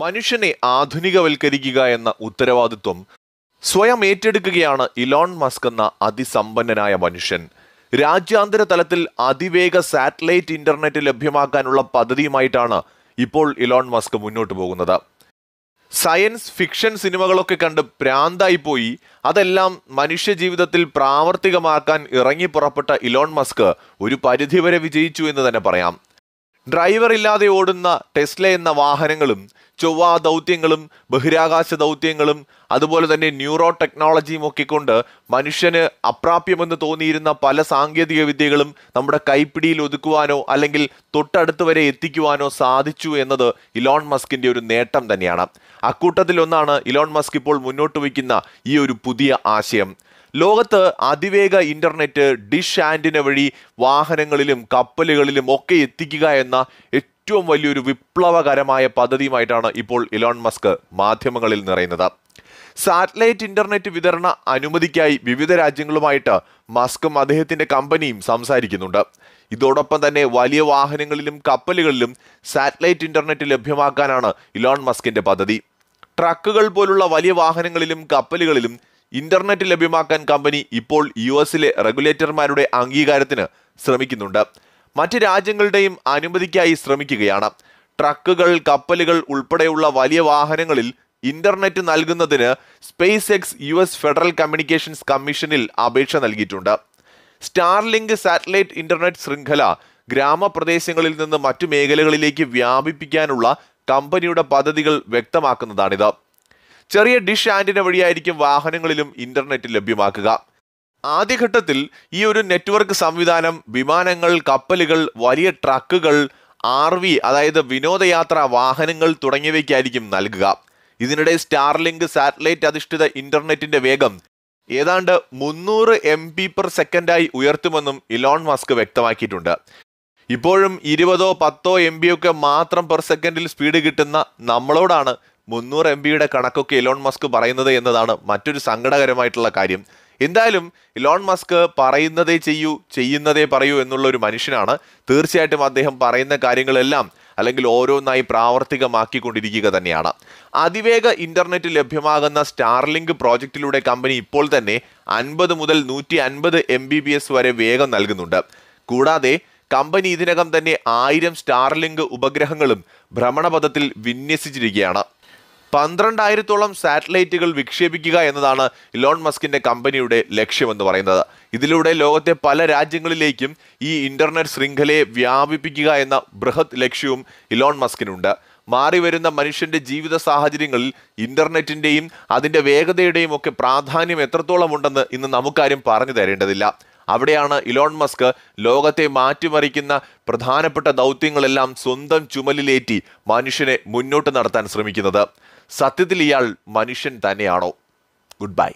മനുഷ്യനെ ആധുനികവൽക്കരിക്കുക എന്ന ഉത്തരവാദിത്വം സ്വയം ഏറ്റെടുക്കുകയാണ് ഇലോൺ മസ്ക് എന്ന അതിസമ്പന്നനായ മനുഷ്യൻ രാജ്യാന്തര തലത്തിൽ അതിവേഗ സാറ്റലൈറ്റ് ഇന്റർനെറ്റ് ലഭ്യമാക്കാനുള്ള പദ്ധതിയുമായിട്ടാണ് ഇപ്പോൾ ഇലോൺ മസ്ക് മുന്നോട്ട് പോകുന്നത് സയൻസ് ഫിക്ഷൻ സിനിമകളൊക്കെ കണ്ട് പ്രാന്തായിപ്പോയി അതെല്ലാം മനുഷ്യ ജീവിതത്തിൽ പ്രാവർത്തികമാക്കാൻ ഇറങ്ങി പുറപ്പെട്ട ഇലോൺ മസ്ക് ഒരു പരിധിവരെ വിജയിച്ചു എന്ന് തന്നെ പറയാം ഡ്രൈവർ ഇല്ലാതെ ഓടുന്ന ടെസ്ല എന്ന വാഹനങ്ങളും ചൊവ്വ ദൗത്യങ്ങളും ബഹിരാകാശ ദൗത്യങ്ങളും അതുപോലെ തന്നെ ന്യൂറോ ടെക്നോളജിയും ഒക്കെ കൊണ്ട് മനുഷ്യന് അപ്രാപ്യമെന്ന് തോന്നിയിരുന്ന പല സാങ്കേതിക വിദ്യകളും നമ്മുടെ കൈപ്പിടിയിൽ ഒതുക്കുവാനോ അല്ലെങ്കിൽ തൊട്ടടുത്ത് വരെ എത്തിക്കുവാനോ സാധിച്ചു എന്നത് ഇലോൺ മസ്കിൻ്റെ ഒരു നേട്ടം തന്നെയാണ് അക്കൂട്ടത്തിലൊന്നാണ് ഇലോൺ മസ്ക് ഇപ്പോൾ മുന്നോട്ട് വയ്ക്കുന്ന ഈ ഒരു പുതിയ ആശയം ലോകത്ത് അതിവേഗ ഇൻ്റർനെറ്റ് ഡിഷ് ആൻറ്റിന വഴി വാഹനങ്ങളിലും കപ്പലുകളിലും ഒക്കെ എത്തിക്കുക എന്ന ഏറ്റവും വലിയൊരു വിപ്ലവകരമായ പദ്ധതിയുമായിട്ടാണ് ഇപ്പോൾ ഇലോൺ മസ്ക് മാധ്യമങ്ങളിൽ നിറയുന്നത് സാറ്റലൈറ്റ് ഇന്റർനെറ്റ് വിതരണ അനുമതിക്കായി വിവിധ രാജ്യങ്ങളുമായിട്ട് മസ്കും അദ്ദേഹത്തിന്റെ കമ്പനിയും സംസാരിക്കുന്നുണ്ട് ഇതോടൊപ്പം തന്നെ വലിയ വാഹനങ്ങളിലും കപ്പലുകളിലും സാറ്റലൈറ്റ് ഇന്റർനെറ്റ് ലഭ്യമാക്കാനാണ് ഇലോൺ മസ്കിന്റെ പദ്ധതി ട്രക്കുകൾ പോലുള്ള വലിയ വാഹനങ്ങളിലും കപ്പലുകളിലും ഇന്റർനെറ്റ് ലഭ്യമാക്കാൻ കമ്പനി ഇപ്പോൾ യു എസിലെ റെഗുലേറ്റർമാരുടെ അംഗീകാരത്തിന് ശ്രമിക്കുന്നുണ്ട് മറ്റ് രാജ്യങ്ങളുടെയും അനുമതിക്കായി ശ്രമിക്കുകയാണ് ട്രക്കുകൾ കപ്പലുകൾ ഉൾപ്പെടെയുള്ള വലിയ വാഹനങ്ങളിൽ ഇന്റർനെറ്റ് നൽകുന്നതിന് Space X U S federal communications കമ്മീഷനിൽ അപേക്ഷ നൽകിയിട്ടുണ്ട് സ്റ്റാർലിങ്ക് സാറ്റലൈറ്റ് ഇന്റർനെറ്റ് ശൃംഖല ഗ്രാമപ്രദേശങ്ങളിൽ നിന്ന് മറ്റു മേഖലകളിലേക്ക് വ്യാപിപ്പിക്കാനുള്ള കമ്പനിയുടെ പദ്ധതികൾ വ്യക്തമാക്കുന്നതാണിത് ചെറിയ ഡിഷ് ആൻറ്റിന വഴിയായിരിക്കും വാഹനങ്ങളിലും ഇന്റർനെറ്റ് ലഭ്യമാക്കുക ആദ്യഘട്ടത്തിൽ ഈ ഒരു നെറ്റ്വർക്ക് സംവിധാനം വിമാനങ്ങൾ കപ്പലുകൾ വലിയ ട്രക്കുകൾ ആർ വി അതായത് വിനോദയാത്രാ വാഹനങ്ങൾ തുടങ്ങിയവയ്ക്കായിരിക്കും നൽകുക ഇതിനിടെ സ്റ്റാർലിങ്ക് സാറ്റലൈറ്റ് അധിഷ്ഠിത ഇന്റർനെറ്റിന്റെ വേഗം ഏതാണ്ട് മുന്നൂറ് എം പി പെർ സെക്കൻഡായി ഉയർത്തുമെന്നും ഇലോൺ മസ്ക് വ്യക്തമാക്കിയിട്ടുണ്ട് ഇപ്പോഴും ഇരുപതോ പത്തോ എം ഒക്കെ മാത്രം പെർ സെക്കൻഡിൽ സ്പീഡ് കിട്ടുന്ന നമ്മളോടാണ് മുന്നൂറ് എം ബിയുടെ കണക്കൊക്കെ ഇലോൺ മസ്ക് പറയുന്നത് എന്നതാണ് മറ്റൊരു സങ്കടകരമായിട്ടുള്ള കാര്യം എന്തായാലും ഇലോൺ മസ്ക് പറയുന്നതേ ചെയ്യൂ ചെയ്യുന്നതേ പറയൂ എന്നുള്ള ഒരു മനുഷ്യനാണ് തീർച്ചയായിട്ടും അദ്ദേഹം പറയുന്ന കാര്യങ്ങളെല്ലാം അല്ലെങ്കിൽ ഓരോന്നായി പ്രാവർത്തികമാക്കിക്കൊണ്ടിരിക്കുക തന്നെയാണ് അതിവേഗ ഇന്റർനെറ്റ് ലഭ്യമാകുന്ന സ്റ്റാർലിങ്ക് പ്രോജക്റ്റിലൂടെ കമ്പനി ഇപ്പോൾ തന്നെ അൻപത് മുതൽ നൂറ്റി അൻപത് എം ബി ബി എസ് വരെ വേഗം നൽകുന്നുണ്ട് കൂടാതെ കമ്പനി ഇതിനകം തന്നെ ആയിരം സ്റ്റാർലിങ്ക് ഉപഗ്രഹങ്ങളും ഭ്രമണപഥത്തിൽ വിന്യസിച്ചിരിക്കുകയാണ് പന്ത്രണ്ടായിരത്തോളം സാറ്റലൈറ്റുകൾ വിക്ഷേപിക്കുക എന്നതാണ് ഇലോൺ മസ്കിന്റെ കമ്പനിയുടെ ലക്ഷ്യമെന്ന് പറയുന്നത് ഇതിലൂടെ ലോകത്തെ പല രാജ്യങ്ങളിലേക്കും ഈ ഇന്റർനെറ്റ് ശൃംഖലയെ വ്യാപിപ്പിക്കുക എന്ന ബൃഹത് ലക്ഷ്യവും ഇലോൺ മസ്കിനുണ്ട് മാറിവരുന്ന മനുഷ്യന്റെ ജീവിത സാഹചര്യങ്ങളിൽ ഇന്റർനെറ്റിന്റെയും അതിന്റെ വേഗതയുടെയും ഒക്കെ പ്രാധാന്യം എത്രത്തോളം ഉണ്ടെന്ന് ഇന്ന് നമുക്കാരും പറഞ്ഞു തരേണ്ടതില്ല അവിടെയാണ് ഇലോൺ മസ്ക് ലോകത്തെ മാറ്റിമറിക്കുന്ന പ്രധാനപ്പെട്ട ദൗത്യങ്ങളെല്ലാം സ്വന്തം ചുമലിലേറ്റി മനുഷ്യനെ മുന്നോട്ട് നടത്താൻ ശ്രമിക്കുന്നത് സത്യത്തിൽ ഇയാൾ മനുഷ്യൻ തന്നെയാണോ ഗുഡ് ബൈ